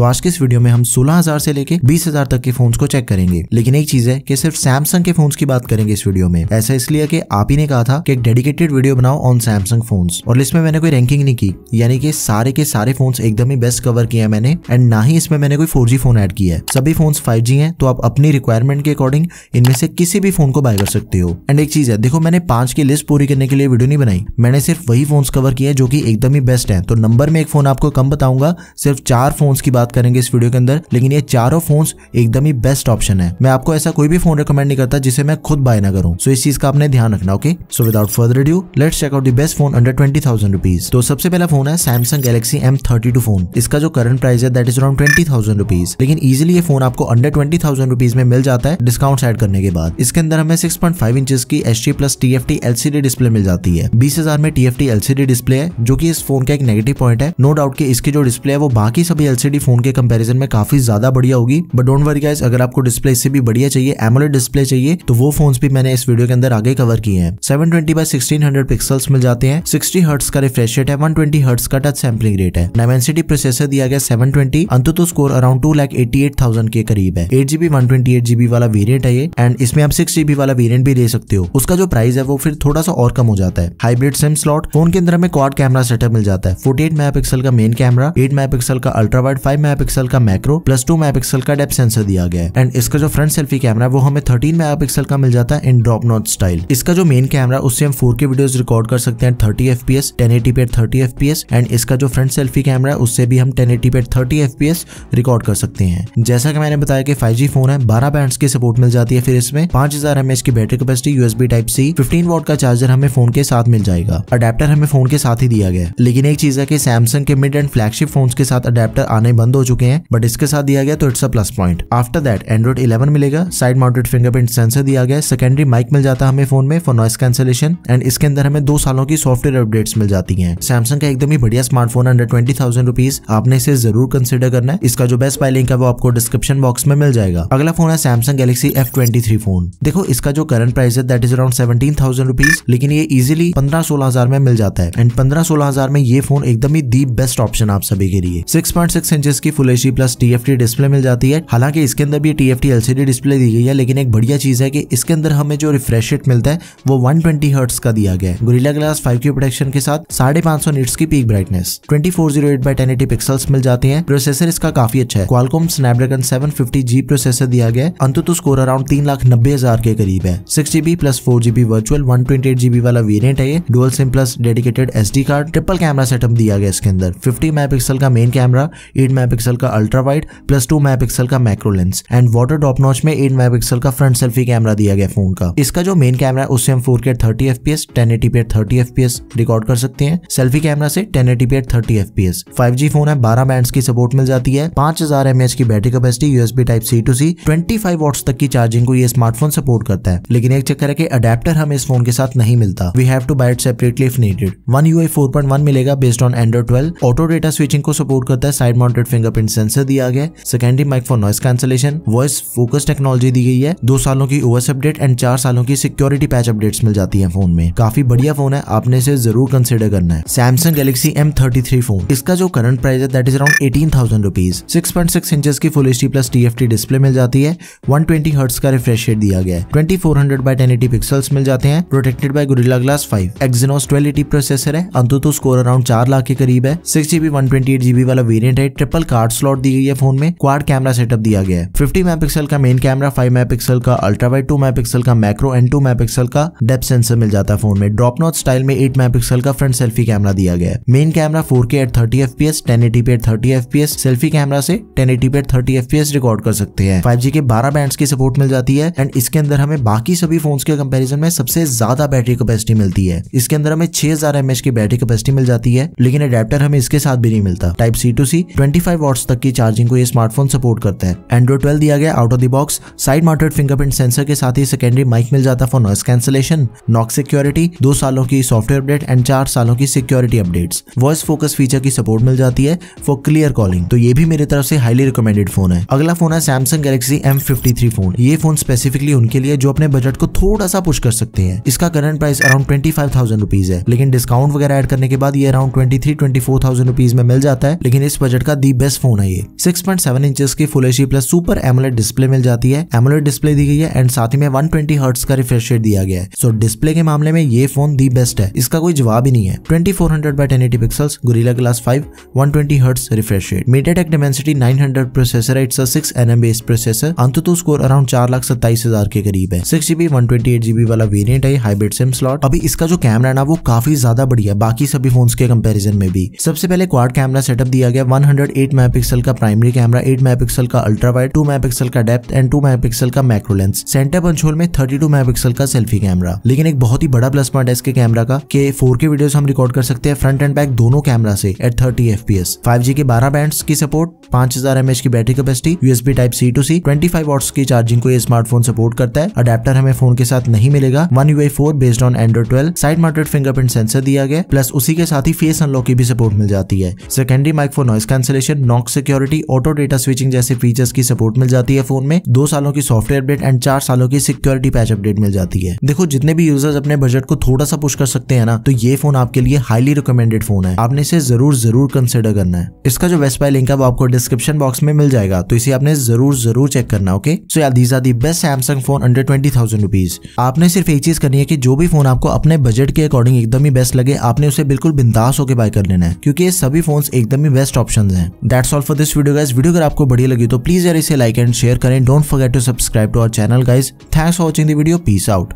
तो आज के इस वीडियो में हम 16000 से लेके 20000 तक के फोन्स को चेक करेंगे लेकिन एक चीज है कि सिर्फ सैमसंग के फोन्स की बात करेंगे इस वीडियो में ऐसा इसलिए कि आप ही ने कहा था कि एक डेडिकेटेड वीडियो बनाओ ऑन सैमसंग फोन्स और इसमें मैंने कोई रैंकिंग नहीं की यानी कि सारे के सारे फोन एकदम ही बेस्ट कवर किया हैं मैंने एंड ना ही इसमें मैंने कोई फोर फोन एड किया है सभी फोन फाइव जी तो आप अपनी रिक्वायरमेंट के अकॉर्डिंग इनमें से किसी भी फोन को बाय कर सकते हो एंड एक चीज है देखो मैंने पांच की लिस्ट पूरी करने के लिए वीडियो नहीं बनाई मैंने सिर्फ वही फोन कवर किए जो की एकदम ही बेस्ट है तो नंबर में एक फोन आपको कम बताऊंगा सिर्फ चार फोन की बात बात करेंगे इस वीडियो के अंदर लेकिन ये चारों फोन एकदम ही बेस्ट ऑप्शन है मैं आपको ऐसा कोई भी फोन रिकमेंड नहीं करता जिसे मैं खुद बाय ना करूँ सो इस चीज का आपने ध्यान रखना okay so without further due let's check out the best phone under twenty thousand rupees तो सबसे पहला फोन है Samsung Galaxy M thirty two phone इसका जो करंट प्राइस है that is around twenty thousand rupees लेकिन इजिली ये phone आपको अंडर ट्वेंटी थाउजेंड रुपीज में मिल जाता है डिस्काउंट एड करने के बाद इसके अंदर हमें सिक्स पॉइंट फाइव इंच की H D plus T F T LCD display मिल जाती है बीस हजार में T F T LCD display है जो की इस फोन का एक नेगेटिव पॉइंट है नो डाउट की इसकी जो डिस्प्ले है वो बाकी सभी एलसीडी फोन फोन के कंपेरिजन में काफी ज्यादा बढ़िया होगी बट डोंट वरी गाइस अगर आपको डिस्प्ले इससे भी बढ़िया चाहिए एमोलेड डिस्प्ले चाहिए तो वो फोन भी मैंने इस वीडियो के अंदर आगे कवर किए हैं seven twenty by sixteen hundred pixels मिल जाते हैं सिक्सटी हर्ट्स का रिफ्रेश रेट है वन ट्वेंटी हर्ट्स का टच सैम्पलिंग रेट है डायमेंसिटी प्रोसेसर दिया गया सेवन ट्वेंटी तो score around two lakh eighty eight thousand के करीब है eight GB one twenty eight GB वाला वेरियंट है ये एंड इसमें आप सिक्स जीबी वाला वेरियंट भी ले सकते हो उसका जो प्राइस है वो फिर थोड़ा सा और कम हो जाता है हाइब्रिड सिम स्लॉट फोन के अंदर हमें क्वाड कैमरा सेटअप मिल जाता है फोर्टी एट मेगा का मेन कैमरा एट मेगा का अल्ट्रा वाइड फाइव मेगापिक्सल का मैक्रो प्लस टू मेगापिक्सल का डेप सेंसर दिया गया है एंड इसका जो फ्रंट सेल्फी कैमरा है वो हमें थर्टीन मेगापिक्सल का मिल जाता है इन ड्रॉप नॉट स्टाइल इसका जो मेन कैमरा उससे हम फोर के वीडियोज रिकॉर्ड कर सकते हैं thirty F P S ten eighty पे thirty F P S and इसका जो फ्रंट सेल्फी कैमरा है उससे भी हम टेन एटी पे thirty F P S record कर सकते हैं जैसा कि मैंने बताया कि फाइव जी फोन है बारह बैंड की सपोर्ट मिल जाती है फिर इसमें पांच हजार एम एच की battery capacity USB type C fifteen watt का चार्जर हमें फोन के साथ मिल जाएगा अडेप्टर हमें फोन के साथ ही दिया गया लेकिन एक चीज है कि सैमसंग के मिड एंड फ्लैगशिप फोन के साथ अडेप्टर आने बंद बंद हो चुके हैं बट इसके साथ दिया गया तो it's a plus point after that Android 11 मिलेगा साइड माउंटेड फिंगरप्रिंट सेंसर दिया गया सेकेंडरी माइक मिल जाता है हमें फोन में फॉर नॉइस कैंसिलेशन एंड इसके अंदर हमें दो सालों की सॉफ्टवेयर अपडेट्स मिल जाती है सैमसंग का एकदम ही बढ़िया smartphone under twenty thousand rupees आपने इसे जरूर कंसिडर करना है इसका जो बेस्ट बाय लिंक है वो आपको डिस्क्रिप्शन बॉक्स में मिल जाएगा अगला फोन है Samsung Galaxy F twenty three phone देखो इसका जो करंट प्राइस है that is around seventeen thousand rupees लेकिन ये इजिली पंद्रह सोलह हजार में मिल जाता है एंड पंद्रह सोलह हजार में ये फोन एकदम ही दी बेस्ट ऑप्शन आप सभी के लिए सिक्स पॉइंट सिक्स इंचेस इसकी full H plus T display मिल जाती है हालांकि इसके अंदर भी टी एफ एलसीडी डिस्प्ले दी गई है लेकिन एक बढ़िया चीज है कि इसके अंदर हमें जो रिफ्रेश रेट मिलता है वो 120 ट्वेंटी का दिया गया है गोरिल्ला ग्लास 5 की प्रोटेक्शन के साथ साढ़े पांच सौ नीट्स की पीक ब्राइटनेस 2408 बाय 1080 पिक्सल्स मिल जाते हैं प्रोसेसर इसका काफी अच्छा है Qualcomm Snapdragon seven G processor दिया गया है तो स्कोर अराउंड तीन लाख नब्बे हजार के करीब है six GB plus four GB virtual one twenty eight GB वाला वेरियंट है ये dual SIM plus dedicated S card triple camera setup दिया गया इसके अंदर फिफ्टी मेगा का main camera eight mega megapixel का ultra wide plus two megapixel का macro lens and water top notch में एट मेगापिक्सल का फ्रंट सेल्फी कैमरा दिया गया फोन का इसका जो मेन कैमरा है उससे हम four K thirty F P S ten eighty पे thirty F P S record कर सकते हैं सेल्फी कैमरा से टेन एटी पे thirty F P S five G phone है बारह बैंड की सपोर्ट मिल जाती है पांच हजार एम एच की battery capacity USB type C to C twenty five watts तक की चार्जिंग को ये स्मार्टफोन सपोर्ट करता है लेकिन एक चक्कर है कि अडेप्टर हमें इस फोन के साथ नहीं मिलता we have to buy it separately if needed one U I four point one मिलेगा based on Android twelve auto data switching को सपोर्ट करता है साइड माउंटेड फिंगरप्रिंट सेंसर दिया गया है secondary mic for noise cancellation voice focus technology दी गई है दो सालों की ओएस अपडेट एंड चार सालों की सिक्योरिटी पैच अपडेट मिल जाती है फोन में काफी बढ़िया फोन है आपने इसे जरूर कंसिडर करना है सैमसंग गैलेक्सी एम फोन इसका जो करंट प्राइस है that is around eighteen thousand rupees six point six inches की full H plus T display मिल जाती है वन ट्वेंटी हर्ट्स का रिफ्रेश रेट दिया गया है twenty four hundred by ten eighty pixels मिल जाते हैं protected by Gorilla glass five Exynos twelve eighty processor है अंतुतु स्कोर अराउंड चार लाख के करीब है six GB one twenty eight GB वाला वेरियंट है ट्रिपल कार्ड स्लॉट दी गई है फोन में क्वार कैमरा सेटअप दिया गया है फिफ्टी मेगा का मेन कैमरा फाइव मेगा का अल्ट्रावाइट टू मेगा का मैक्रो एंड टू मेगा का डेप सेंसर मिल जाता है फोन में ड्रॉप नॉट स्टाइल में एट मेगा का फ्रंट सेल्फी कैमरा दिया गया है main camera four K at thirty F P S ten eighty पे thirty F P S selfie camera से टेन एटी पे thirty F P S record कर सकते हैं फाइव जी के बारह बैंड की सपोर्ट मिल जाती है एंड इसके अंदर हमें बाकी सभी फोन के कंपेरिजन में सबसे ज्यादा बैटरी कैपेसिटी मिलती है इसके अंदर हमें छह हजार एम एच की बैटरी कैपेसिटी मिल जाती है लेकिन अडेप्टर हमें इसके साथ भी नहीं मिलता type C to C twenty five watts तक की चार्जिंग को ये स्मार्टफोन सपोर्ट करता है एंड्रॉइड ट्वेल्व दिया गया out of the box side mounted fingerprint sensor के साथ ही सेकेंडरी माइक मिल जाता for noise cancellation Knox security दो सालों की सॉफ्टवेयर अपडेट एंड चार सालों की security update voice focus feature की सपोर्ट मिल जाती है फॉर क्लियर कॉलिंग तो ये भी मेरे तरफ से हाईली रिकमेंडेड फोन है अगला फोन है सैमसंग गैलेक्सी एम फोन ये फोन स्पेसिफिकली उनके लिए जो अपने बजट को थोड़ा सा पुश कर सकते हैं इसका current price around twenty five thousand rupees है लेकिन डिस्काउंट वगैरह एड करने के बाद ये around twenty three twenty four thousand rupees में मिल जाता है लेकिन इस बजट का दी बेस्ट बेस्ट फोन है ये सिक्स पॉइंट सेवन इंचेस की full H plus super AMOLED display मिल जाती है एमोलेट डिस्प्ले दी गई है एंड साथ ही में वन ट्वेंटी का रिफ्रेश रेट दिया गया है सो so, डिस्प्ले के मामले में ये फोन दी बेस्ट है इसका कोई जवाब ही नहीं है twenty four hundred by ten eighty pixels Gorilla Glass five one twenty hertz refresh rate tech Dimensity nine hundred processor it's six N M base processor AnTuTu score around चार लाख सत्ताईस हजार के करीब है six GB one twenty eight GB वाला variant है hybrid SIM slot अभी इसका जो कैमरा ना वो काफी ज्यादा बढ़िया बाकी सभी फोन के कंपेरिजन में भी सबसे पहले क्वार कैमरा सेटअप दिया गया वन एट मेगा का प्राइमरी कैमरा एट मेगा का अल्ट्रा वाइड टू मेगा का डेप्थ एंड टू मेगा का मैक्रो लेंस सेंटर पंचोल में 32 मेगापिक्सल का सेल्फी कैमरा लेकिन एक बहुत ही बड़ा प्लस पॉइंट है इसके कैमरा का फोर के वीडियो हम रिकॉर्ड कर सकते हैं फ्रंट एंड बैक दोनों कैमरा से at thirty F P S five G के बारह बैंड की सपोर्ट एम एच की battery capacity USB type C to C twenty five की चार्जिंग को ये स्मार्टफोन सपोर्ट करता है अडेप्टर हमें फोन के साथ नहीं मिलेगा one U four based on Android twelve side mounted fingerprint sensor दिया गया प्लस उसी के साथ ही फेस अनलॉक की भी सपोर्ट मिल जाती है secondary mic for noise cancellation Knox security auto data switching जैसे फीचर्स की सपोर्ट मिल जाती है फोन में दो सालों की सॉफ्टवेयर अपडेट एंड चार सालों की सिक्योरिटी पैच अपडेट मिल जाती है देखो जितने भी यूजर्स अपने बजट को थोड़ा सा पुश कर सकते हैं ना तो ये फोन आपके लिए हाईली रिकमेंडेड फोन है आपने इसे जरूर जरूर कंसिडर करना है इसका जो वेस्ट बाय लिंक है वो आपको डिस्क्रिप्शन बॉक्स में मिल जाएगा तो इसे आपने जरूर जरूर चेक करना okay so yeah these are the best Samsung phone under twenty thousand rupees आपने सिर्फ एक चीज करनी है कि जो भी फोन आपको अपने बजट के अकॉर्डिंग एकदम ही बेस्ट लगे आपने उसे बिल्कुल बिंदास होकर बाय कर लेना है क्योंकि ये सभी फोन एकदम ही बेस्ट ऑप्शन है that's all for this video guys video अगर आपको बढ़िया लगी तो प्लीज यार इसे लाइक एंड शेयर करें don't forget to subscribe to our channel guys thanks for watching the video peace out